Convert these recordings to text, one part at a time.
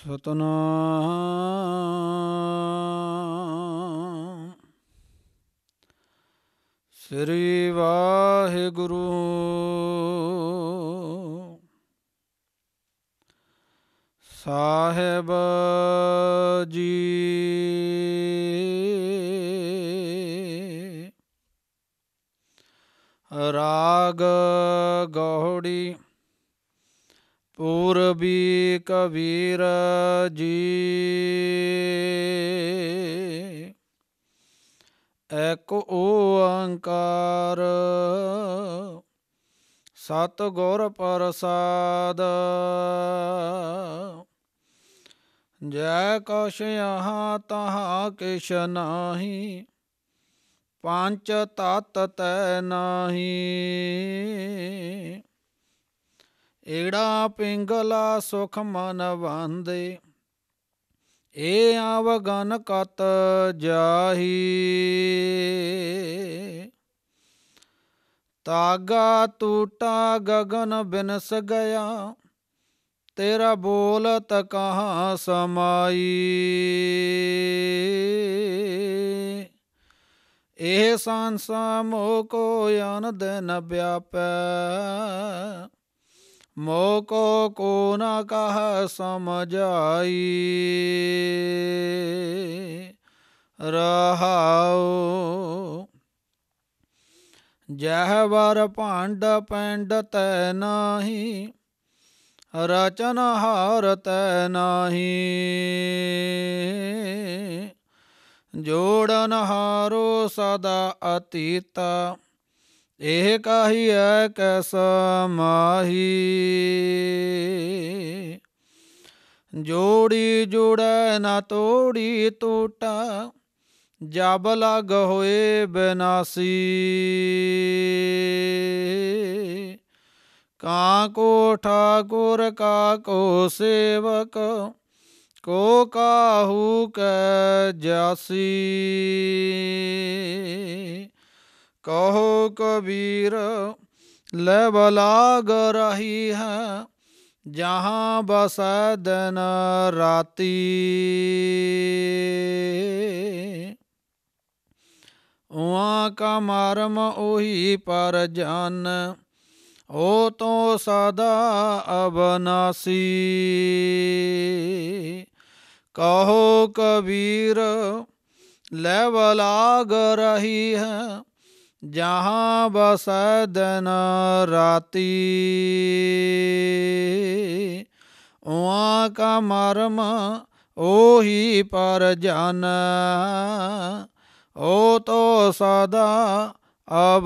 ਸਤਨਾਮ ਸ੍ਰੀ ਵਾਹਿਗੁਰੂ ਸਾਹਿਬ ਜੀ ਰਾਗ ਗੋੜੀ ਪੂਰਬੀ ਕਬੀਰ ਜੀ ਏਕ ਓੰਕਾਰ ਸਤ ਗੁਰ ਪ੍ਰਸਾਦ ਜੈ ਕਛ ਯਹਾ ਤਹਾ ਕਿਛ ਨਾਹੀ ਪੰਚ ਤਤ ਤੈ ਨਾਹੀ ਏੜਾ ਪਿੰਗਲਾ ਸੁਖ ਮਨ ਵਾਂਦੇ ਏ ਆਵਗਨ ਕਤ ਜਾਹੀ ਤਾਗਾ ਟੂਟਾ ਗगन ਬਿਨਸ ਗਿਆ ਤੇਰਾ ਬੋਲਤ ਕਹਾ ਸਮਾਈ ਇਹ ਸੰਸਾਰ ਮੋ ਕੋ ਅਨ ਦਿਨ ਵਿਆਪੈ ਮੋਕੋ ਕੋ ਨ ਕਹ ਸਮਝਾਈ ਰਹਾਉ ਜਹ ਵਰ ਭਾਂਡ ਪੈਂਡ ਤੈ ਨਾਹੀ ਰਚਨ ਹਾਰ ਤੈ ਨਾਹੀ ਜੋੜਨ ਹਾਰੋ ਸਦਾ ਅਤੀਤਾ ਇਹ ਕਾਹੀ ਐ ਕੈਸਾ ਮਾਹੀ ਜੋੜੀ ਜੁੜੈ ਨਾ ਤੋੜੀ ਟੂਟਾ ਜਬ ਲਗ ਹੋਏ ਬਿਨਾਸੀ ਕਾ ਕੋ ਠਾਕੁਰ ਕਾ ਕੋ ਸੇਵਕ ਕੋ ਕਾਹੂ ਕੈ ਜਾਸੀ कहो कबीर लबलाग रही है जहाँ बस दिन राती वहाँ का मरम उही पर जान ओ तो सदा अबनासी कहो कबीर लैवलाग रही है ਜਹਾਂ ਬਸੈ ਦਿਨ ਰਾਤੀ ਉਆ ਕਾ ਮਰਮ ਉਹੀ ਪਰ ਜਨ ਓ ਤੋ ਸਦਾ ਅਬਨਾਸੀ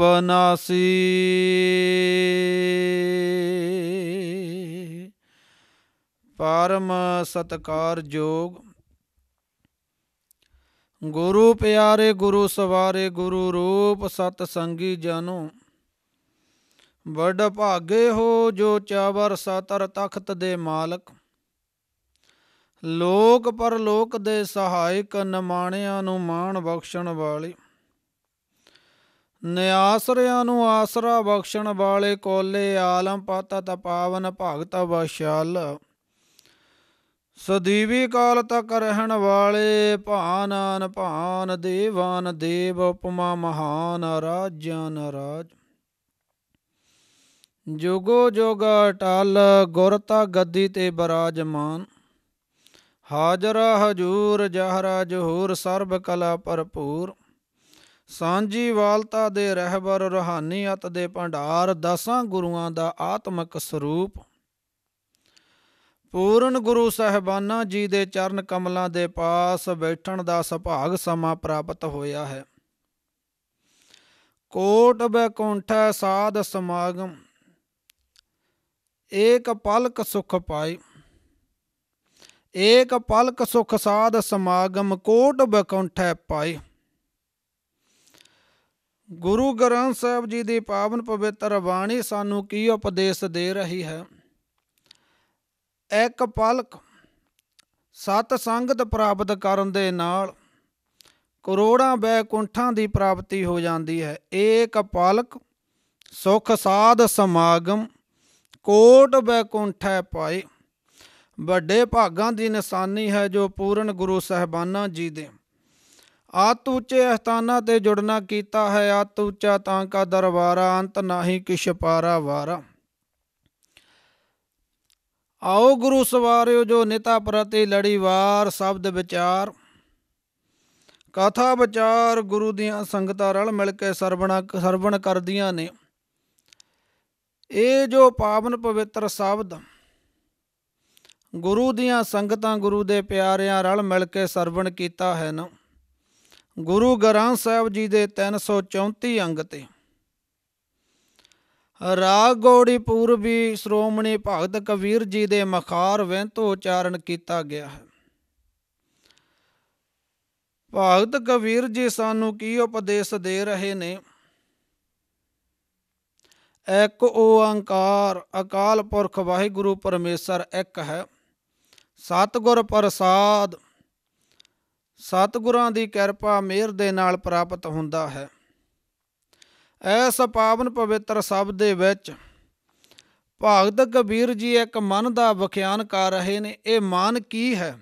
ਪਰਮ ਸਤਕਾਰ ਜੋਗ ਗੁਰੂ ਪਿਆਰੇ ਗੁਰੂ ਸਵਾਰੇ ਗੁਰੂ ਰੂਪ ਸਤ ਸੰਗੀ ਜਾਨੋ ਵੱਡ ਭਾਗੇ ਹੋ ਜੋ ਚਾਵਰ ਸਤਰ ਤਖਤ ਦੇ ਮਾਲਕ ਲੋਕ ਪਰਲੋਕ ਦੇ ਸਹਾਇਕ ਨਮਾਣਿਆਂ ਨੂੰ ਮਾਣ ਬਖਸ਼ਣ ਵਾਲੇ ਨਿਆਸਰਿਆਂ ਨੂੰ ਆਸਰਾ ਬਖਸ਼ਣ ਵਾਲੇ ਕੋਲੇ ਆਲਮ ਪਤਤ ਪਾਵਨ ਭਗਤ ਵਸ਼ਲ ਸਦੀਵੀ ਕਾਲ ਤੱਕ ਰਹਿਣ ਵਾਲੇ ਭਾਨ ਦੇਵਾਨ ਦੇਵ ਉਪਮਾ ਮਹਾਨ ਰਾਜਾ ਰਾਜ ਜੋਗੋ ਜੋਗ ਟਲ ਗੁਰਤਾ ਗੱਦੀ ਤੇ ਬਰਾਜਮਾਨ ਹਾਜ਼ਰ ਹਜੂਰ ਜਹਰਾ ਜਹੂਰ ਸਰਬ ਕਲਾ ਭਰਪੂਰ ਸਾਂਝੀ ਵਾਲਤਾ ਦੇ ਰਹਿਬਰ ਅਤ ਦੇ ਭੰਡਾਰ ਦਸਾਂ ਗੁਰੂਆਂ ਦਾ ਆਤਮਿਕ ਸਰੂਪ ਪੂਰਨ ਗੁਰੂ ਸਹਿਬਾਨਾ ਜੀ ਦੇ ਚਰਨ ਕਮਲਾਂ ਦੇ ਪਾਸ ਬੈਠਣ ਦਾ ਸੁਭਾਗ ਸਮਾ ਪ੍ਰਾਪਤ ਹੋਇਆ ਹੈ ਕੋਟ ਬੈਕੁੰਠ ਸਾਧ ਸਮਾਗਮ ਏਕ ਪਲਕ ਸੁਖ ਪਾਈ ਏਕ ਪਲਕ ਸੁਖ ਸਾਧ ਸਮਾਗਮ ਕੋਟ ਬੈਕੁੰਠ ਪਾਈ ਗੁਰੂ ਗ੍ਰੰਥ ਸਾਹਿਬ ਜੀ ਦੀ ਪਾਵਨ ਪਵਿੱਤਰ ਬਾਣੀ ਸਾਨੂੰ ਕੀ ਉਪਦੇਸ਼ ਦੇ ਰਹੀ ਹੈ ਇੱਕ ਪਲਕ ਸਤ ਸੰਗਤ ਪ੍ਰਾਪਤ ਕਰਨ ਦੇ ਨਾਲ ਕਰੋੜਾਂ ਬੈਕੁੰਠਾਂ ਦੀ ਪ੍ਰਾਪਤੀ ਹੋ ਜਾਂਦੀ ਹੈ ਏਕ ਪਲਕ ਸੁਖ ਸਾਧ ਸਮਾਗਮ ਕੋਟ ਹੈ ਪਾਏ ਵੱਡੇ ਭਾਗਾਂ ਦੀ ਨਿਸ਼ਾਨੀ ਹੈ ਜੋ ਪੂਰਨ ਗੁਰੂ ਸਹਿਬਾਨਾ ਜੀ ਦੇ ਆਤ ਉੱਚੇ ਅਸਥਾਨਾਂ ਤੇ ਜੁੜਨਾ ਕੀਤਾ ਹੈ ਆਤ ਉੱਚਾ ਤਾਂ ਕਾ ਦਰਬਾਰਾ ਅੰਤ ਨਹੀਂ ਕਿਛ ਪਾਰਾ ਵਾਰਾ ਆਓ ਗੁਰੂ ਸਵਾਰਿਓ ਜੋ ਨਿਤਾ ਪ੍ਰਤੀ ਲੜੀਵਾਰ ਸ਼ਬਦ ਵਿਚਾਰ ਕਥਾ ਵਿਚਾਰ ਗੁਰੂ ਦੀਆਂ ਸੰਗਤਾਂ ਰਲ ਮਿਲ ਕੇ ਸਰਵਣਾ ਸਰਵਣ ਕਰਦੀਆਂ ਨੇ ਇਹ ਜੋ ਪਾਵਨ ਪਵਿੱਤਰ ਸ਼ਬਦ ਗੁਰੂ ਦੀਆਂ ਸੰਗਤਾਂ ਗੁਰੂ ਦੇ ਪਿਆਰਿਆਂ ਰਲ ਮਿਲ ਕੇ ਸਰਵਣ ਕੀਤਾ ਹੈ ਨਾ ਗੁਰੂ ਗ੍ਰੰਥ ਸਾਹਿਬ ਜੀ ਦੇ 334 ਅੰਗ ਤੇ ਰਾਗ ਗੋੜੀ ਪੂਰਬੀ ਸ਼੍ਰੋਮਣੀ ਭਗਤ ਕਬੀਰ ਜੀ ਦੇ ਮਖਾਰ ਵੈਂਤੋ ਉਚਾਰਨ ਕੀਤਾ ਗਿਆ ਹੈ ਭਗਤ ਕਬੀਰ ਜੀ ਸਾਨੂੰ ਕੀ ਉਪਦੇਸ਼ ਦੇ ਰਹੇ ਨੇ ਇੱਕ ਓੰਕਾਰ ਅਕਾਲ ਪੁਰਖ ਵਾਹਿਗੁਰੂ ਪਰਮੇਸ਼ਰ ਇੱਕ ਹੈ ਸਤਗੁਰ ਪ੍ਰਸਾਦ ਸਤਗੁਰਾਂ ਦੀ ਕਿਰਪਾ ਮਿਹਰ ਦੇ ਨਾਲ ਪ੍ਰਾਪਤ ਹੁੰਦਾ ਹੈ ਐਸ ਪਾਵਨ ਪਵਿੱਤਰ ਸ਼ਬਦ ਦੇ ਵਿੱਚ ਭਗਤ ਕਬੀਰ ਜੀ ਇੱਕ ਮਨ ਦਾ ਵਿਖਿਆਨ ਕਰ ਰਹੇ ਨੇ ਇਹ ਮਨ ਕੀ ਹੈ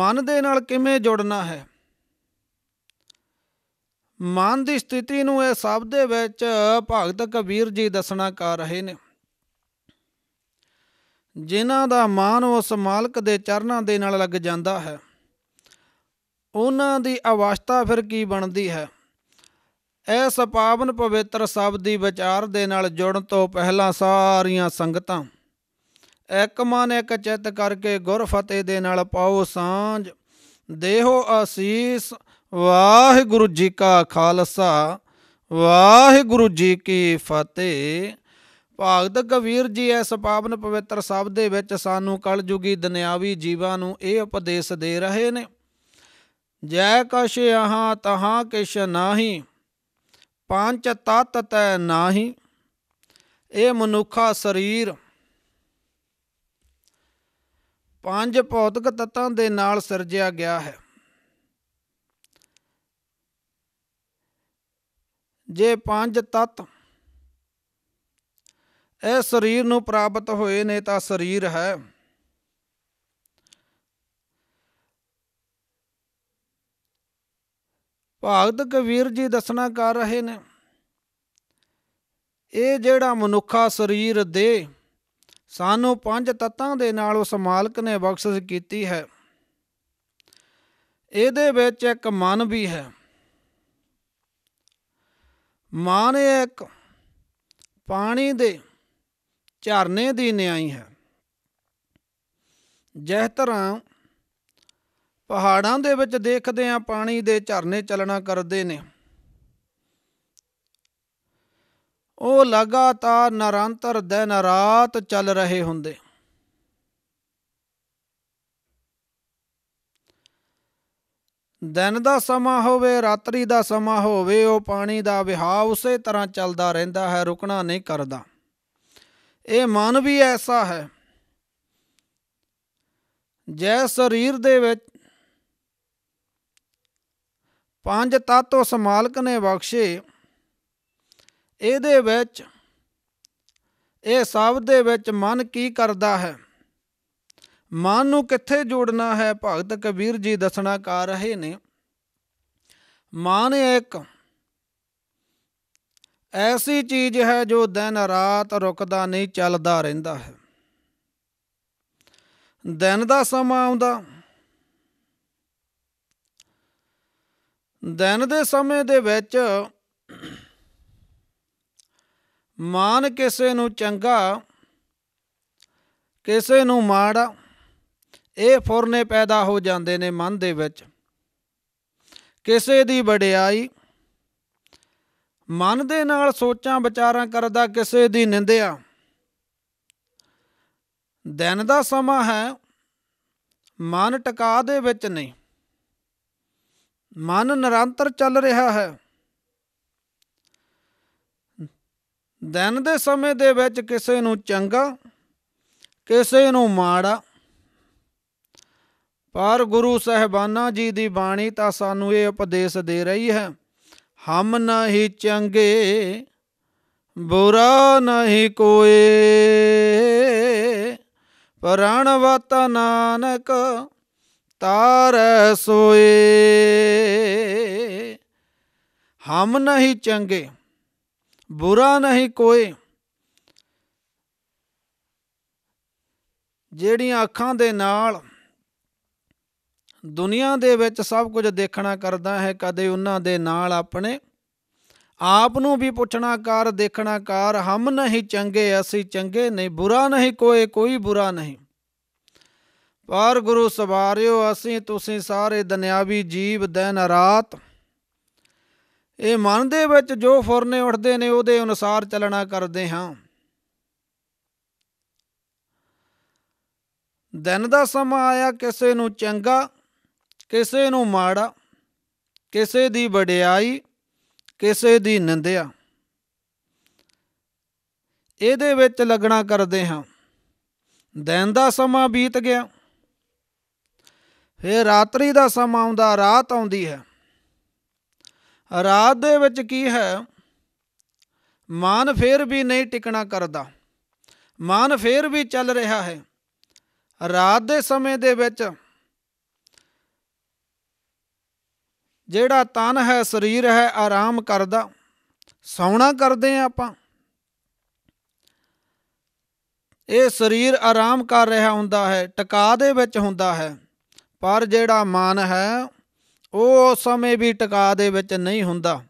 ਮਨ ਦੇ ਨਾਲ ਕਿਵੇਂ ਜੁੜਨਾ ਹੈ ਮਨ ਦੀ ਸਥਿਤੀ ਨੂੰ ਇਹ ਸ਼ਬਦ ਦੇ ਵਿੱਚ ਭਗਤ ਕਬੀਰ ਜੀ ਦੱਸਣਾ ਕਰ ਰਹੇ ਨੇ ਜਿਨ੍ਹਾਂ ਦਾ ਮਾਨ ਉਸ ਮਾਲਕ ਦੇ ਚਰਨਾਂ ਦੇ ਨਾਲ ਲੱਗ ਜਾਂਦਾ ਹੈ ਉਹਨਾਂ ਦੀ ਅਵਸਥਾ ਫਿਰ ਕੀ ਬਣਦੀ ਹੈ ਇਸ ਪਾਵਨ ਪਵਿੱਤਰ ਸ਼ਬਦ ਦੀ ਵਿਚਾਰ ਦੇ ਨਾਲ ਜੁੜਨ ਤੋਂ ਪਹਿਲਾਂ ਸਾਰੀਆਂ ਸੰਗਤਾਂ ਇੱਕ ਮਨ ਇੱਕ ਚਿੱਤ ਕਰਕੇ ਗੁਰ ਫਤਿਹ ਦੇ ਨਾਲ ਪਾਓ ਸਾਂਝ ਦੇਹੋ ਅਸੀਸ ਵਾਹਿਗੁਰੂ ਜੀ ਕਾ ਖਾਲਸਾ ਵਾਹਿਗੁਰੂ ਜੀ ਕੀ ਫਤਿਹ ਭਗਤ ਕਬੀਰ ਜੀ ਇਸ ਪਾਵਨ ਪਵਿੱਤਰ ਸ਼ਬਦ ਦੇ ਵਿੱਚ ਸਾਨੂੰ ਕਲਯੁਗੀ ਦੁਨਿਆਵੀ ਜੀਵਾਂ ਨੂੰ ਇਹ ਉਪਦੇਸ਼ ਦੇ ਰਹੇ ਨੇ ਜੈ ਕਛ ਅਹਾਂ ਤਹਾਂ ਕਿਛ ਨਾਹੀ ਪੰਜ ਤਤ ਤੈ ਨਾਹੀ ਇਹ ਮਨੁੱਖਾ ਸਰੀਰ ਪੰਜ ਭੌਤਿਕ ਤਤਾਂ ਦੇ ਨਾਲ ਸਿਰਜਿਆ ਗਿਆ ਹੈ ਜੇ ਪੰਜ ਤਤ ਇਹ ਸਰੀਰ ਨੂੰ ਪ੍ਰਾਪਤ ਹੋਏ ਨੇ ਤਾਂ ਸਰੀਰ ਹੈ ਭਗਤ ਕਬੀਰ ਜੀ ਦੱਸਣਾ ਕਰ ਰਹੇ ਨੇ ਇਹ ਜਿਹੜਾ ਮਨੁੱਖਾ ਸਰੀਰ ਦੇ ਸਾਨੂੰ ਪੰਜ ਤਤਾਂ ਦੇ ਨਾਲ ਉਸ ਮਾਲਕ ਨੇ ਬਖਸ਼ਿਸ਼ ਕੀਤੀ ਹੈ ਇਹਦੇ ਵਿੱਚ ਇੱਕ ਮਨ ਵੀ ਹੈ ਮਨ ਇੱਕ ਪਾਣੀ ਦੇ ਝਰਨੇ ਦੀ ਨਿਆਈ ਹੈ ਜਿਸ ਤਰ੍ਹਾਂ ਪਹਾੜਾਂ ਦੇ ਵਿੱਚ ਦੇਖਦੇ ਆ ਪਾਣੀ ਦੇ ਝਰਨੇ ਚੱਲਣਾ ਕਰਦੇ ਨੇ ਉਹ ਲਗਾਤਾਰ ਨਿਰੰਤਰ ਦਿਨ ਰਾਤ ਚੱਲ ਰਹੇ ਹੁੰਦੇ ਦਿਨ ਦਾ ਸਮਾਂ ਹੋਵੇ ਰਾਤਰੀ ਦਾ ਸਮਾਂ ਹੋਵੇ ਉਹ ਪਾਣੀ ਦਾ ਵਿਹਾਵ ਉਸੇ ਤਰ੍ਹਾਂ ਚੱਲਦਾ ਰਹਿੰਦਾ ਹੈ ਰੁਕਣਾ ਨਹੀਂ ਕਰਦਾ ਇਹ ਮਨ ਵੀ ਐਸਾ ਹੈ ਜੈ ਸਰੀਰ ਦੇ ਵਿੱਚ ਪੰਜ ਤਤ ਉਸ ਮਾਲਕ ਨੇ ਬਖਸ਼ੇ ਇਹਦੇ ਵਿੱਚ ਇਹ ਸਭ ਦੇ ਵਿੱਚ ਮਨ ਕੀ ਕਰਦਾ ਹੈ ਮਨ ਨੂੰ ਕਿੱਥੇ ਜੋੜਨਾ ਹੈ ਭਗਤ ਕਬੀਰ ਜੀ ਦੱਸਣਾ ਕਰ ਰਹੇ ਨੇ ਮਨ ਇੱਕ ਐਸੀ ਚੀਜ਼ ਹੈ ਜੋ ਦਿਨ ਰਾਤ ਰੁਕਦਾ ਨਹੀਂ ਚੱਲਦਾ ਰਹਿੰਦਾ ਹੈ ਦਿਨ ਦਾ ਸਮਾਂ ਆਉਂਦਾ ਦਿਨ ਦੇ ਸਮੇਂ ਦੇ ਵਿੱਚ ਮਾਨ ਕਿਸੇ ਨੂੰ ਚੰਗਾ ਕਿਸੇ ਨੂੰ ਮਾੜਾ ਇਹ ਫੁਰਨੇ ਪੈਦਾ ਹੋ ਜਾਂਦੇ ਨੇ ਮਨ ਦੇ ਵਿੱਚ ਕਿਸੇ ਦੀ ਵਡਿਆਈ ਮਨ ਦੇ ਨਾਲ ਸੋਚਾਂ ਵਿਚਾਰਾਂ ਕਰਦਾ ਕਿਸੇ ਦੀ ਨਿੰਦਿਆ ਦਿਨ ਦਾ ਸਮਾਂ ਹੈ ਮਨ ਟਿਕਾ ਦੇ ਵਿੱਚ ਨਹੀਂ ਮਨ ਨਿਰੰਤਰ ਚੱਲ ਰਿਹਾ ਹੈ ਦਿਨ ਦੇ ਸਮੇਂ ਦੇ ਵਿੱਚ ਕਿਸੇ ਨੂੰ ਚੰਗਾ ਕਿਸੇ ਨੂੰ ਮਾੜਾ ਪਰ ਗੁਰੂ ਸਹਿਬਾਨਾ ਜੀ ਦੀ ਬਾਣੀ ਤਾਂ ਸਾਨੂੰ ਇਹ ਉਪਦੇਸ਼ ਦੇ ਰਹੀ ਹੈ ਹਮ ਨਹੀਂ ਚੰਗੇ ਬੁਰਾ ਨਹੀਂ ਕੋਏ ਪ੍ਰਾਣ ਵਤ ਨਾਨਕ ਤਾਰੈ ਸੋਏ ਹਮ ਨਹੀਂ ਚੰਗੇ ਬੁਰਾ ਨਹੀਂ ਕੋਈ ਜਿਹੜੀਆਂ ਅੱਖਾਂ ਦੇ ਨਾਲ ਦੁਨੀਆ ਦੇ ਵਿੱਚ ਸਭ ਕੁਝ ਦੇਖਣਾ ਕਰਦਾ ਹੈ ਕਦੇ ਉਹਨਾਂ ਦੇ ਨਾਲ ਆਪਣੇ ਆਪ ਨੂੰ ਵੀ ਪੁੱਛਣਾ ਕਰ ਦੇਖਣਾ ਕਰ ਹਮ ਨਹੀਂ ਚੰਗੇ ਅਸੀਂ ਚੰਗੇ ਨਹੀਂ ਬੁਰਾ ਨਹੀਂ ਕੋਈ ਕੋਈ ਬੁਰਾ ਨਹੀਂ ਪਰ ਗੁਰੂ ਸਵਾਰਿਓ ਅਸੀਂ ਤੁਸੀਂ ਸਾਰੇ ਦੁਨਿਆਵੀ ਜੀਵ ਦਿਨ ਰਾਤ ਇਹ ਮਨ ਦੇ ਵਿੱਚ ਜੋ ਫੁਰਨੇ ਉੱਠਦੇ ਨੇ ਉਹਦੇ ਅਨੁਸਾਰ ਚੱਲਣਾ ਕਰਦੇ ਹਾਂ ਦਿਨ ਦਾ ਸਮਾਂ ਆਇਆ ਕਿਸੇ ਨੂੰ ਚੰਗਾ ਕਿਸੇ ਨੂੰ ਮਾੜਾ ਕਿਸੇ ਦੀ ਵਡਿਆਈ ਕਿਸੇ ਦੀ ਨਿੰਦਿਆ ਇਹਦੇ ਵਿੱਚ ਲੱਗਣਾ ਕਰਦੇ ਹਾਂ ਦਿਨ ਦਾ ਸਮਾਂ ਬੀਤ ਗਿਆ ਫੇਰ ਰਾਤਰੀ ਦਾ ਸਮਾਂ ਆਉਂਦਾ ਰਾਤ ਆਉਂਦੀ ਹੈ ਰਾਤ ਦੇ ਵਿੱਚ ਕੀ ਹੈ ਮਾਨ ਫੇਰ ਵੀ ਨਹੀਂ ਟਿਕਣਾ ਕਰਦਾ ਮਾਨ ਫੇਰ ਵੀ ਚੱਲ ਰਿਹਾ ਹੈ ਰਾਤ ਦੇ ਸਮੇਂ ਦੇ ਵਿੱਚ ਜਿਹੜਾ ਤਨ ਹੈ ਸਰੀਰ ਹੈ ਆਰਾਮ ਕਰਦਾ ਸੌਣਾ ਕਰਦੇ ਆ ਆਪਾਂ ਇਹ ਸਰੀਰ ਆਰਾਮ ਕਰ ਰਿਹਾ ਹੁੰਦਾ ਹੈ ਟਿਕਾ ਦੇ ਵਿੱਚ ਹੁੰਦਾ ਹੈ ਪਰ ਜਿਹੜਾ ਮਨ ਹੈ ਉਹ ਸਮੇਂ ਵੀ ਟਿਕਾ ਦੇ ਵਿੱਚ ਨਹੀਂ ਹੁੰਦਾ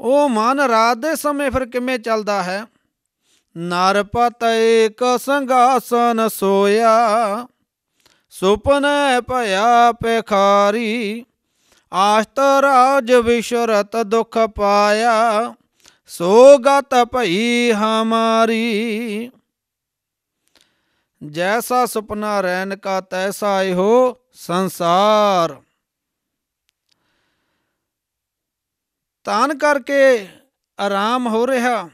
ਉਹ ਮਨ ਰਾਤ ਦੇ ਸਮੇਂ ਫਿਰ ਕਿਵੇਂ ਚੱਲਦਾ ਹੈ ਨਰਪਤ ਏਕ ਸੰਗਾਸਨ ਸੋਇਆ ਸੁਪਨ ਭਇਆ ਪਖਾਰੀ ਆਸਤਰਾਜ ਵਿਸ਼ਰਤ ਦੁਖ ਪਾਇਆ ਸੋਗਤ ਭਈ ਹਮਾਰੀ ਜੈਸਾ ਸੁਪਨਾ ਰੈਨ ਕਾ ਤੈਸਾ ਇਹੋ ਸੰਸਾਰ ਤਾਨ ਕਰਕੇ ਆਰਾਮ ਹੋ ਰਿਹਾ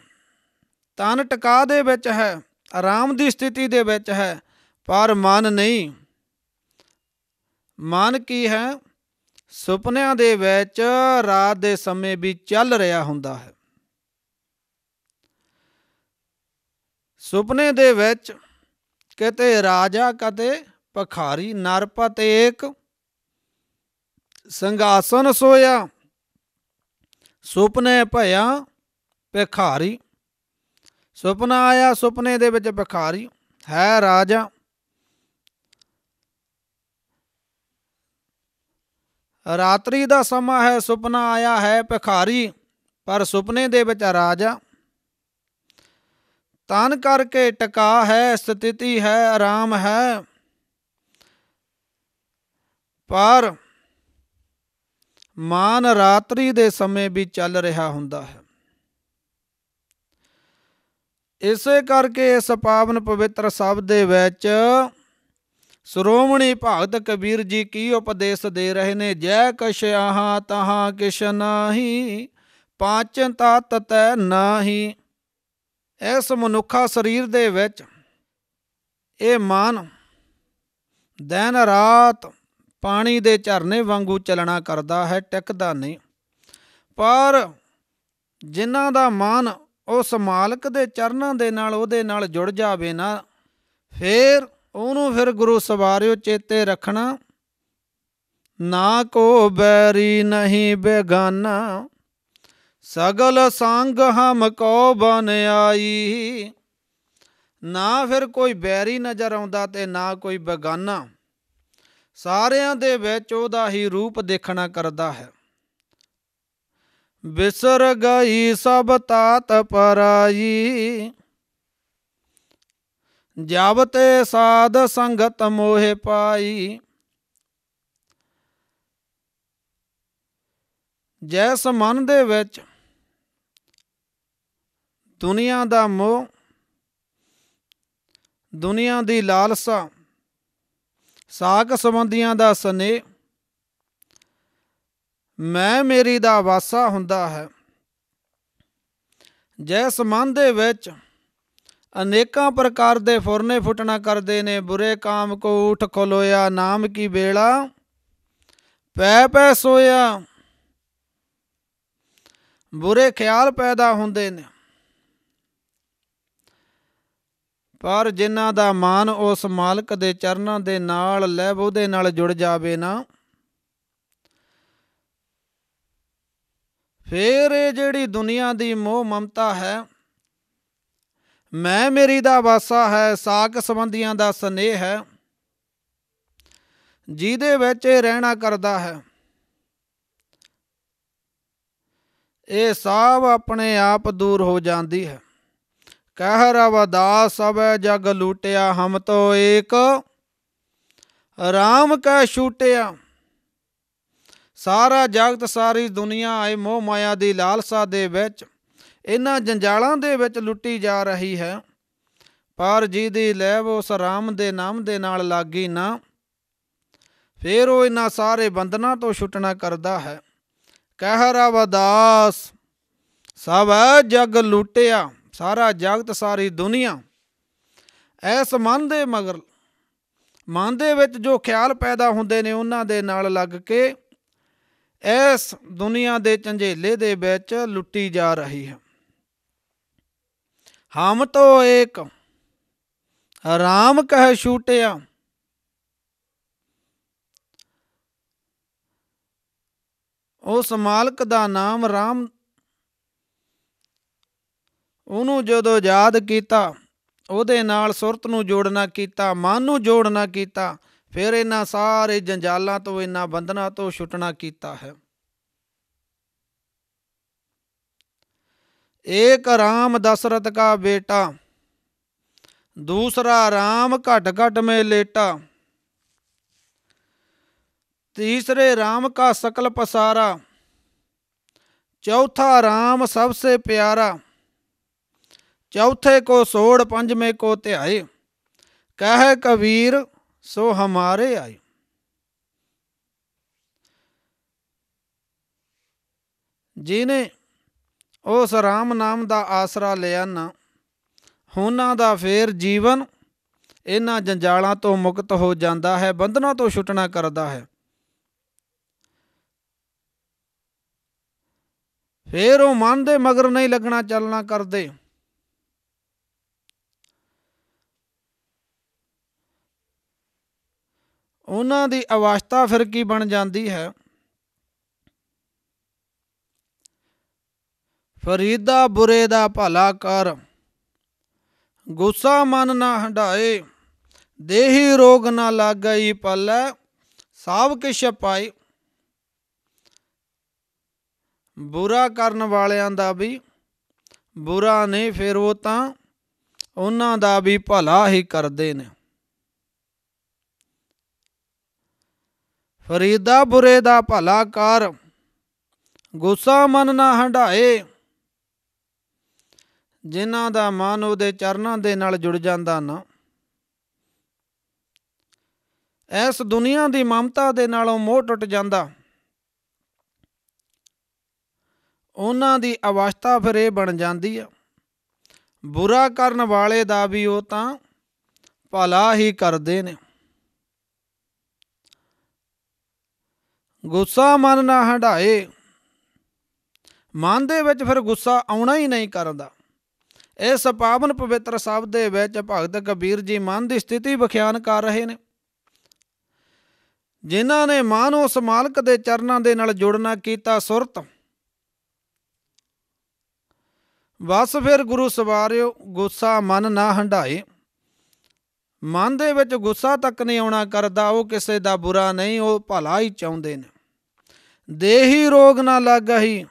ਤਨ ਟਿਕਾ ਦੇ ਵਿੱਚ ਹੈ ਆਰਾਮ ਦੀ ਸਥਿਤੀ ਦੇ ਵਿੱਚ ਹੈ ਪਰ ਮਨ ਨਹੀਂ ਮਨ ਕੀ ਹੈ ਸੁਪਨਿਆਂ ਦੇ ਵਿੱਚ ਰਾਤ ਦੇ ਸਮੇਂ ਵੀ ਚੱਲ ਰਿਹਾ ਹੁੰਦਾ ਹੈ ਸੁਪਨੇ ਦੇ ਵਿੱਚ ਕਹਤੇ ਰਾਜਾ ਕਤੇ ਪਖਾਰੀ ਨਰਪਤ ਏਕ ਸੰਗਾਸਨ ਸੋਇਆ ਸੁਪਨੇ ਭਇਆ ਪਖਾਰੀ ਸੁਪਨਾ ਆਇਆ ਸੁਪਨੇ ਦੇ ਵਿੱਚ ਪਖਾਰੀ ਹੈ ਰਾਜਾ ਰਾਤਰੀ ਦਾ ਸਮਾਂ ਹੈ ਸੁਪਨਾ ਆਇਆ ਹੈ ਭਿਖਾਰੀ ਪਰ ਸੁਪਨੇ ਦੇ ਵਿੱਚ ਰਾਜਾ ਤਨ ਕਰਕੇ ਟਿਕਾ ਹੈ ਸਥਿਤੀ ਹੈ ਆਰਾਮ ਹੈ ਪਰ ਮਾਨ ਰਾਤਰੀ ਦੇ ਸਮੇਂ ਵੀ ਚੱਲ ਰਿਹਾ ਹੁੰਦਾ ਹੈ ਇਸੇ ਕਰਕੇ ਇਸ ਪਾਵਨ ਪਵਿੱਤਰ ਸ਼ਬਦ ਦੇ ਵਿੱਚ ਸ਼੍ਰੋਮਣੀ ਭਗਤ ਕਬੀਰ ਜੀ ਕੀ ਉਪਦੇਸ਼ ਦੇ ਰਹੇ ਨੇ ਜੈ ਕਛ ਤਹਾ ਕਿਛ ਨਾਹੀ ਪਾਚਨ ਤਤ ਤੈ ਨਾਹੀ ਇਸ ਮਨੁੱਖਾ ਸਰੀਰ ਦੇ ਵਿੱਚ ਇਹ ਮਨ ਦਿਨ ਰਾਤ ਪਾਣੀ ਦੇ ਝਰਨੇ ਵਾਂਗੂ ਚੱਲਣਾ ਕਰਦਾ ਹੈ ਟਿਕਦਾ ਨਹੀਂ ਪਰ ਜਿਨ੍ਹਾਂ ਦਾ ਮਨ ਉਸ ਮਾਲਕ ਦੇ ਚਰਨਾਂ ਦੇ ਨਾਲ ਉਹਦੇ ਨਾਲ ਜੁੜ ਜਾਵੇ ਨਾ ਫੇਰ ਉਹਨੂੰ ਫਿਰ ਗੁਰੂ ਸਵਾਰਿਓ ਚੇਤੇ ਰੱਖਣਾ ਨਾ ਕੋ ਬੈਰੀ ਨਹੀਂ ਬੇਗਾਨਾ ਸਗਲ ਸੰਗ ਹਮ ਕੋ ਬਨ ਆਈ ਨਾ ਫਿਰ ਕੋਈ ਬੈਰੀ ਨਜ਼ਰ ਆਉਂਦਾ ਤੇ ਨਾ ਕੋਈ ਬਗਾਨਾ ਸਾਰਿਆਂ ਦੇ ਵਿੱਚ ਉਹਦਾ ਹੀ ਰੂਪ ਦੇਖਣਾ ਕਰਦਾ ਹੈ ਬਿਸਰ ਗਈ ਸਭ ਤਾਤ ਪਰਾਈ ਜਬ ਤੇ ਸਾਧ ਸੰਗਤ ਮੋਹਿ ਪਾਈ ਜੈਸ ਮਨ ਦੇ ਵਿੱਚ ਦੁਨੀਆ ਦਾ ਮੋਹ ਦੁਨੀਆ ਦੀ ਲਾਲਸਾ ਸਾਕ ਸੰਬੰਧੀਆਂ ਦਾ ਸਨੇਹ ਮੈਂ ਮੇਰੀ ਦਾ ਵਾਸਾ ਹੁੰਦਾ ਹੈ ਜੈ ਸਮਾਨ ਦੇ ਵਿੱਚ ਅਨੇਕਾਂ ਪ੍ਰਕਾਰ ਦੇ ਫੁਰਨੇ ਫੁੱਟਣਾ ਕਰਦੇ ਨੇ ਬੁਰੇ ਕਾਮ ਕੋ ਉਠ ਖਲੋਇਆ ਨਾਮ ਕੀ ਵੇਲਾ ਪੈ ਪੈ ਸੋਇਆ ਬੁਰੇ ਖਿਆਲ ਪੈਦਾ ਹੁੰਦੇ ਨੇ ਪਰ ਜਿਨ੍ਹਾਂ ਦਾ ਮਾਨ ਉਸ ਮਾਲਕ ਦੇ ਚਰਨਾਂ ਦੇ ਨਾਲ ਲੈ ਦੇ ਨਾਲ ਜੁੜ ਜਾਵੇ ਨਾ ਫੇਰ ਇਹ ਜਿਹੜੀ ਦੁਨੀਆ ਦੀ ਮੋਹ ਮਮਤਾ ਹੈ ਮੈਂ ਮੇਰੀ ਦਾ ਵਾਸਾ ਹੈ ਸਾਕ ਸੰਬੰਧੀਆਂ ਦਾ ਸਨੇਹ ਹੈ ਜਿਹਦੇ ਵਿੱਚ ਇਹ ਰਹਿਣਾ ਕਰਦਾ ਹੈ ਇਹ ਸਭ ਆਪਣੇ ਆਪ ਦੂਰ ਹੋ ਜਾਂਦੀ ਹੈ ਕਹਿ ਰਵਦਾ ਸਭ ਜਗ ਲੂਟਿਆ ਹਮ ਤੋ ਏਕ ਰਾਮ ਕਾ ਛੂਟਿਆ ਸਾਰਾ ਜਗਤ ਸਾਰੀ ਦੁਨੀਆ ਆਏ ਮੋਹ ਮਾਇਆ ਦੀ ਲਾਲਸਾ ਦੇ ਵਿੱਚ ਇਹਨਾਂ ਜੰਜਾਲਾਂ ਦੇ ਵਿੱਚ ਲੁੱਟੀ ਜਾ ਰਹੀ ਹੈ ਪਰ ਜਿਹਦੀ ਲੈਵ ਉਸ ਰਾਮ ਦੇ ਨਾਮ ਦੇ ਨਾਲ ਲੱਗੀ ਨਾ ਫੇਰ ਉਹ ਇਹਨਾਂ ਸਾਰੇ ਬੰਦਨਾ ਤੋਂ ਛੁੱਟਣਾ ਕਰਦਾ ਹੈ ਕਹਿ ਰਵਦਾਸ ਸਭ ਜਗ ਲੁੱਟਿਆ ਸਾਰਾ ਜਗਤ ਸਾਰੀ ਦੁਨੀਆ ਐਸ ਮਨ ਦੇ ਮਗਰ ਮਨ ਦੇ ਵਿੱਚ ਜੋ ਖਿਆਲ ਪੈਦਾ ਹੁੰਦੇ ਨੇ ਉਹਨਾਂ ਦੇ ਨਾਲ ਲੱਗ ਕੇ ਐਸ ਦੁਨੀਆ ਦੇ ਚੰਝੇਲੇ ਦੇ ਵਿੱਚ ਲੁੱਟੀ ਜਾ ਰਹੀ ਹੈ ਹਮ ਤੋ ਇੱਕ ਰਾਮ ਕਹਿ ਛੂਟਿਆ ਉਸ ਮਾਲਕ ਦਾ ਨਾਮ ਰਾਮ ਉਹਨੂੰ ਜਦੋਂ ਯਾਦ ਕੀਤਾ ਉਹਦੇ ਨਾਲ ਸੁਰਤ ਨੂੰ ਜੋੜਨਾ ਕੀਤਾ ਮਨ ਨੂੰ ਜੋੜਨਾ ਕੀਤਾ ਫਿਰ ਇਹਨਾਂ ਸਾਰੇ ਜੰਜਾਲਾਂ ਤੋਂ ਇਹਨਾਂ ਬੰਧਨਾਂ ਤੋਂ ਛੁੱਟਣਾ ਕੀਤਾ ਹੈ ਇੱਕ ਰਾਮ ਦਸ਼ਰਤ ਦਾ ਬੇਟਾ ਦੂਸਰਾ ਰਾਮ ਘਟ ਘਟ ਮੇ ਲੇਟਾ ਤੀਸਰੇ ਰਾਮ ਕਾ ਸਕਲ ਪਸਾਰਾ पसारा ਰਾਮ ਸਭ ਸੇ ਪਿਆਰਾ ਚੌਥੇ ਕੋ ਸੋੜ ਪੰਜਵੇਂ ਕੋ ਧਿਆਏ ਕਹਿ ਕਬੀਰ ਸੋ ਹਮਾਰੇ ਆਏ ਜਿਨੇ ਉਸ ਰਾਮ ਨਾਮ ਦਾ ਆਸਰਾ ਲਿਆ ਨਾ ਉਹਨਾਂ ਦਾ ਫੇਰ ਜੀਵਨ ਇਹਨਾਂ ਜੰਜਾਲਾਂ ਤੋਂ ਮੁਕਤ ਹੋ ਜਾਂਦਾ ਹੈ ਬੰਧਨਾਂ ਤੋਂ ਛੁਟਣਾ ਕਰਦਾ ਹੈ ਫੇਰ ਉਹ ਮਨ ਦੇ ਮਗਰ ਨਹੀਂ ਲੱਗਣਾ ਚੱਲਣਾ ਕਰਦੇ ਉਹਨਾਂ ਦੀ ਅਵਸਥਾ ਫਿਰ ਕੀ ਬਣ ਜਾਂਦੀ ਹੈ ਫਰੀਦਾ ਬੁਰੇ ਦਾ ਭਲਾ ਕਰ ਗੁੱਸਾ ਮਨ ਨਾ ਹੰਡਾਏ ਦੇਹੀ ਰੋਗ ਨਾ ਲੱਗਈ ਪੱਲੇ ਸਭ ਕਿਛ ਪਾਈ ਬੁਰਾ ਕਰਨ ਵਾਲਿਆਂ ਦਾ ਵੀ ਬੁਰਾ ਨਹੀਂ ਫਿਰ ਉਹ ਤਾਂ ਉਹਨਾਂ ਦਾ ਵੀ ਭਲਾ ਹੀ ਕਰਦੇ ਨੇ ਫਰੀਦਾ ਬੁਰੇ ਦਾ ਭਲਾ ਕਰ ਗੁੱਸਾ ਮਨ ਨਾ ਹੰਡਾਏ ਜਿਨ੍ਹਾਂ ਦਾ ਮਨ ਉਹਦੇ ਚਰਨਾਂ ਦੇ ਨਾਲ ਜੁੜ ਜਾਂਦਾ ਨਾ ਇਸ ਦੁਨੀਆ ਦੀ ਮਮਤਾ ਦੇ ਨਾਲੋਂ ਮੋਹ ਟੁੱਟ ਜਾਂਦਾ ਉਹਨਾਂ ਦੀ ਅਵਸਥਾ ਫਿਰ ਇਹ ਬਣ ਜਾਂਦੀ ਆ ਬੁਰਾ ਕਰਨ ਵਾਲੇ ਦਾ ਵੀ ਉਹ ਤਾਂ ਭਲਾ ਹੀ ਕਰਦੇ ਨੇ ਗੁੱਸਾ ਮਨ ਨਾ ਹੰਡਾਏ ਮਨ ਦੇ ਵਿੱਚ ਫਿਰ ਗੁੱਸਾ ਆਉਣਾ ਹੀ ਨਹੀਂ ਕਰਦਾ ਇਸ ਪਾਵਨ ਪਵਿੱਤਰ ਸ਼ਬਦ ਦੇ ਵਿੱਚ ਭਗਤ ਕਬੀਰ ਜੀ ਮਨ ਦੀ ਸਥਿਤੀ ਵਿਖਿਆਨ ਕਰ ਰਹੇ ਨੇ ਜਿਨ੍ਹਾਂ ਨੇ ਮਨ ਉਸ ਮਾਲਕ ਦੇ ਚਰਨਾਂ ਦੇ ਨਾਲ ਜੁੜਨਾ ਕੀਤਾ ਸੁਰਤ ਬਸ ਫਿਰ ਗੁਰੂ ਸਵਾਰਿਓ ਗੁੱਸਾ ਮਨ ਨਾ ਹੰਡਾਏ ਮਨ ਦੇ ਵਿੱਚ ਗੁੱਸਾ ਤੱਕ ਨਹੀਂ ਆਉਣਾ ਕਰਦਾ ਉਹ ਕਿਸੇ ਦਾ ਬੁਰਾ ਨਹੀਂ ਉਹ ਭਲਾ ਹੀ ਚਾਹੁੰਦੇ ਨੇ ਦੇਹੀ ਰੋਗ ਨਾ ਲੱਗਹੀ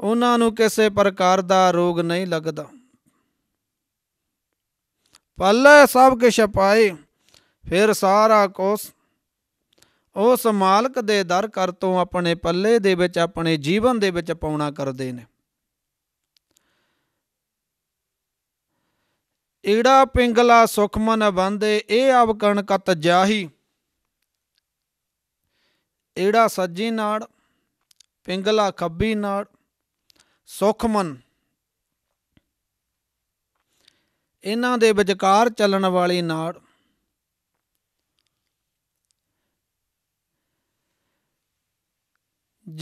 ਉਹਨਾਂ ਨੂੰ ਕਿਸੇ ਪ੍ਰਕਾਰ ਦਾ ਰੋਗ ਨਹੀਂ ਲੱਗਦਾ ਪੱਲੇ ਸਭ ਕੁਛ ਪਾਏ ਫਿਰ ਸਾਰਾ ਕੋਸ ਉਸ ਮਾਲਕ ਦੇ ਦਰ ਕਰ ਤੋਂ ਆਪਣੇ ਪੱਲੇ ਦੇ ਵਿੱਚ ਆਪਣੇ ਜੀਵਨ ਦੇ ਵਿੱਚ ਪਾਉਣਾ ਕਰਦੇ ਨੇ ਈੜਾ ਪਿੰਗਲਾ ਸੁਖਮਨ ਬੰਦੇ ਇਹ ਆਵਕਣ ਕਤ ਜਾਹੀ ਏੜਾ ਸੱਜੀ ਨਾੜ ਪਿੰਗਲਾ ਖੱਬੀ ਨਾੜ ਸੁਖਮਨ ਇਹਨਾਂ ਦੇ ਵਿਚਕਾਰ ਚੱਲਣ ਵਾਲੀ ਨਾੜ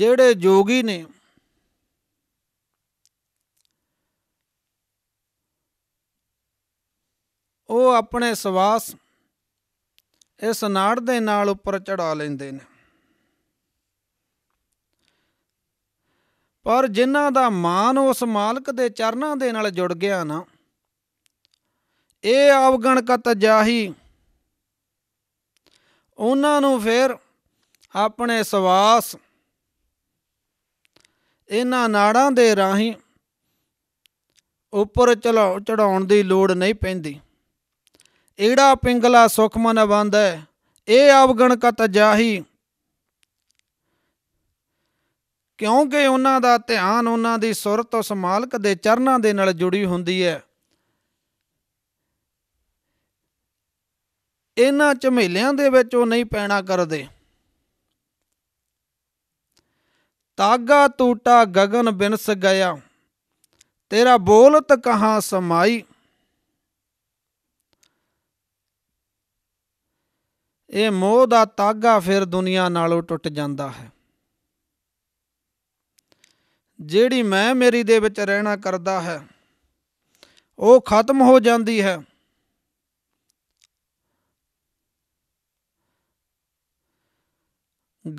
ਜਿਹੜੇ ਜੋਗੀ ਨੇ ਉਹ ਆਪਣੇ ਸਵਾਸ ਇਸ ਨਾੜ ਦੇ ਨਾਲ ਉੱਪਰ ਚੜਾ ਲੈਂਦੇ ਨੇ ਪਰ ਜਿਨ੍ਹਾਂ ਦਾ ਮਾਨ ਉਸ ਮਾਲਕ ਦੇ ਚਰਨਾਂ ਦੇ ਨਾਲ ਜੁੜ ਗਿਆ ਨਾ ਇਹ ਆਵਗਣਕਤ ਜਾਹੀ ਉਹਨਾਂ ਨੂੰ ਫਿਰ ਆਪਣੇ ਸਵਾਸ ਇਹਨਾਂ ਨਾੜਾਂ ਦੇ ਰਾਹੀਂ ਉੱਪਰ ਚੜਾਉ ਚੜਾਉਣ ਦੀ ਲੋੜ ਨਹੀਂ ਪੈਂਦੀ ਏੜਾ ਪਿੰਗਲਾ ਸੁਖਮਨ ਬੰਦ ਹੈ ਇਹ ਆਵਗਣਕਤ ਜਾਹੀ ਕਿਉਂਕਿ ਉਹਨਾਂ ਦਾ ਧਿਆਨ ਉਹਨਾਂ ਦੀ ਸੁਰਤ ਉਸ ਮਾਲਕ ਦੇ ਚਰਨਾਂ ਦੇ ਨਾਲ ਜੁੜੀ ਹੁੰਦੀ ਹੈ ਇਹਨਾਂ ਝਮੇਲਿਆਂ ਦੇ ਵਿੱਚ ਉਹ ਨਹੀਂ ਪੈਣਾ ਕਰਦੇ ਤਾਗਾ ਟੂਟਾ ਗगन ਬਿਨਸ ਗਿਆ ਤੇਰਾ ਬੋਲਤ ਕਹਾ ਸਮਾਈ ਇਹ ਮੋਹ ਦਾ ਤਾਗਾ ਫਿਰ ਦੁਨੀਆ ਨਾਲੋਂ ਟੁੱਟ ਜਾਂਦਾ ਹੈ ਜਿਹੜੀ ਮੈਂ ਮੇਰੀ ਦੇ ਵਿੱਚ ਰਹਿਣਾ ਕਰਦਾ ਹੈ ਉਹ ਖਤਮ ਹੋ ਜਾਂਦੀ ਹੈ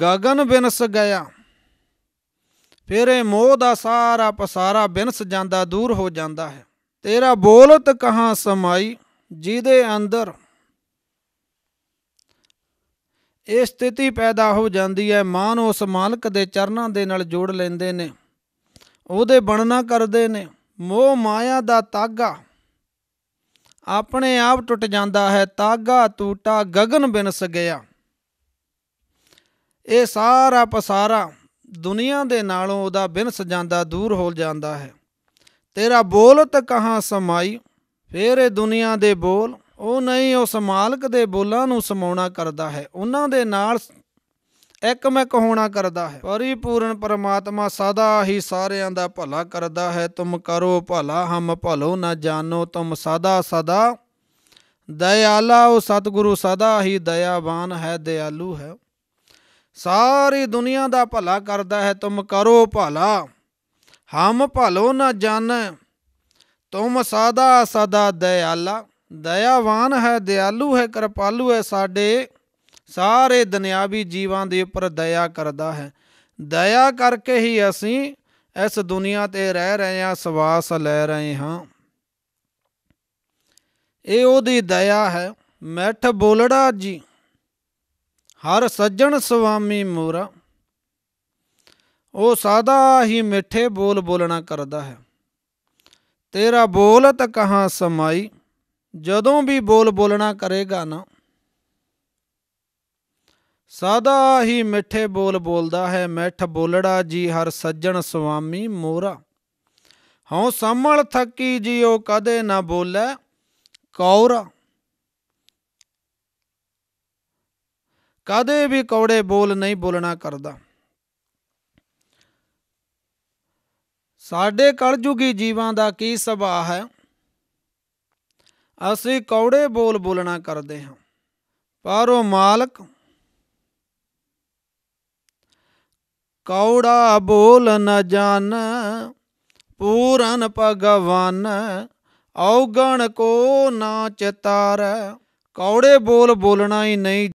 ਗਗਨ ਬਿਨਸ ਗਿਆ ਫਿਰ ਇਹ ਮੋਹ ਦਾ ਸਾਰਾ ਪਸਾਰਾ ਬਿਨਸ ਜਾਂਦਾ ਦੂਰ ਹੋ ਜਾਂਦਾ ਹੈ ਤੇਰਾ ਬੋਲਤ ਕਹਾਂ ਸਮਾਈ ਜਿਹਦੇ ਅੰਦਰ ਇਹ ਸਥਿਤੀ ਪੈਦਾ ਹੋ ਜਾਂਦੀ ਹੈ ਮਾਨ ਉਸ ਮਾਲਕ ਦੇ ਚਰਨਾਂ ਦੇ ਨਾਲ ਜੋੜ ਲੈਂਦੇ ਨੇ ਉਹਦੇ ਬਣਨਾ ਕਰਦੇ ਨੇ ਮੋਹ ਮਾਇਆ ਦਾ ਤਾਗਾ ਆਪਣੇ ਆਪ ਟੁੱਟ ਜਾਂਦਾ ਹੈ ਤਾਗਾ ਟੂਟਾ ਗगन ਬਿਨਸ ਗਿਆ ਇਹ ਸਾਰਾ ਪਸਾਰਾ ਦੁਨੀਆ ਦੇ ਨਾਲੋਂ ਉਹਦਾ ਬਿਨਸ ਜਾਂਦਾ ਦੂਰ ਹੋ ਜਾਂਦਾ ਹੈ ਤੇਰਾ ਬੋਲਤ ਕਹਾਂ ਸਮਾਈ ਫੇਰ ਇਹ ਦੁਨੀਆ ਦੇ ਬੋਲ ਉਹ ਨਹੀਂ ਉਸ ਮਾਲਕ ਦੇ ਬੋਲਾਂ ਨੂੰ ਸਮਾਉਣਾ ਕਰਦਾ ਹੈ ਉਹਨਾਂ ਦੇ ਨਾਲ ਇੱਕ ਮੈਂ ਕਹੋਣਾ ਕਰਦਾ ਹੈ ਪਰਿਪੂਰਨ ਪਰਮਾਤਮਾ ਸਦਾ ਹੀ ਸਾਰਿਆਂ ਦਾ ਭਲਾ ਕਰਦਾ ਹੈ ਤੁਮ ਕਰੋ ਭਲਾ ਹਮ ਭਲੋ ਨਾ ਜਾਣੋ ਤੁਮ ਸਦਾ ਸਦਾ ਦਇਆਲਾ ਉਹ ਸਤਿਗੁਰੂ ਸਦਾ ਹੀ ਦਇਆਵਾਨ ਹੈ ਦਇਆਲੂ ਹੈ ਸਾਰੀ ਦੁਨੀਆ ਦਾ ਭਲਾ ਕਰਦਾ ਹੈ ਤੁਮ ਕਰੋ ਭਲਾ ਹਮ ਭਲੋ ਨਾ ਜਾਣ ਤੁਮ ਸਦਾ ਸਦਾ ਦਇਆਲਾ ਦਇਆਵਾਨ ਹੈ ਦਿਆਲੂ ਹੈ ਕਿਰਪਾਲੂ ਹੈ ਸਾਡੇ ਸਾਰੇ ਦੁਨਿਆਵੀ ਜੀਵਾਂ ਦੇ ਉੱਪਰ ਦਇਆ ਕਰਦਾ ਹੈ ਦਇਆ ਕਰਕੇ ਹੀ ਅਸੀਂ ਇਸ ਦੁਨੀਆ ਤੇ ਰਹਿ ਰਹੇ ਹਾਂ ਸਵਾਸ ਲੈ ਰਹੇ ਹਾਂ ਇਹ ਉਹਦੀ ਦਇਆ ਹੈ ਮੈਠ ਬੋਲੜਾ ਜੀ ਹਰ ਸੱਜਣ ਸੁਆਮੀ ਮੋਰਾ ਉਹ ਸਾਦਾ ਹੀ ਮਿੱਠੇ ਬੋਲ ਬੋਲਣਾ ਕਰਦਾ ਹੈ ਤੇਰਾ ਬੋਲ ਤਾਂ ਕਹਾਂ ਸਮਾਈ ਜਦੋਂ ਵੀ ਬੋਲ ਬੋਲਣਾ ਕਰੇਗਾ ਨਾ ਸਦਾ ਹੀ ਮਿੱਠੇ ਬੋਲ ਬੋਲਦਾ ਹੈ ਮਿੱਠ ਬੋਲੜਾ ਜੀ ਹਰ ਸੱਜਣ ਸੁਆਮੀ ਮੋਰਾ ਹਉ ਸੰਮਲ ਥੱਕੀ ਉਹ ਕਦੇ ਨਾ ਬੋਲੇ ਕੌਰਾ ਕਦੇ ਵੀ ਕੌੜੇ ਬੋਲ ਨਹੀਂ ਬੋਲਣਾ ਕਰਦਾ ਸਾਡੇ ਜੁਗੀ ਜੀਵਾਂ ਦਾ ਕੀ ਸੁਭਾਅ ਹੈ ਅਸੀਂ ਕੌੜੇ ਬੋਲ ਬੋਲਣਾ ਕਰਦੇ ਹਾਂ ਪਰ ਉਹ ਮਾਲਕ ਕੌੜਾ ਬੋਲ ਨ ਜਾਣ ਪੂਰਨ ਭਗਵਾਨ ਔਗਣ ਕੋ ਨਾ ਚਤਾਰ ਕੌੜੇ ਬੋਲ ਬੋਲਣਾ ਹੀ ਨਹੀਂ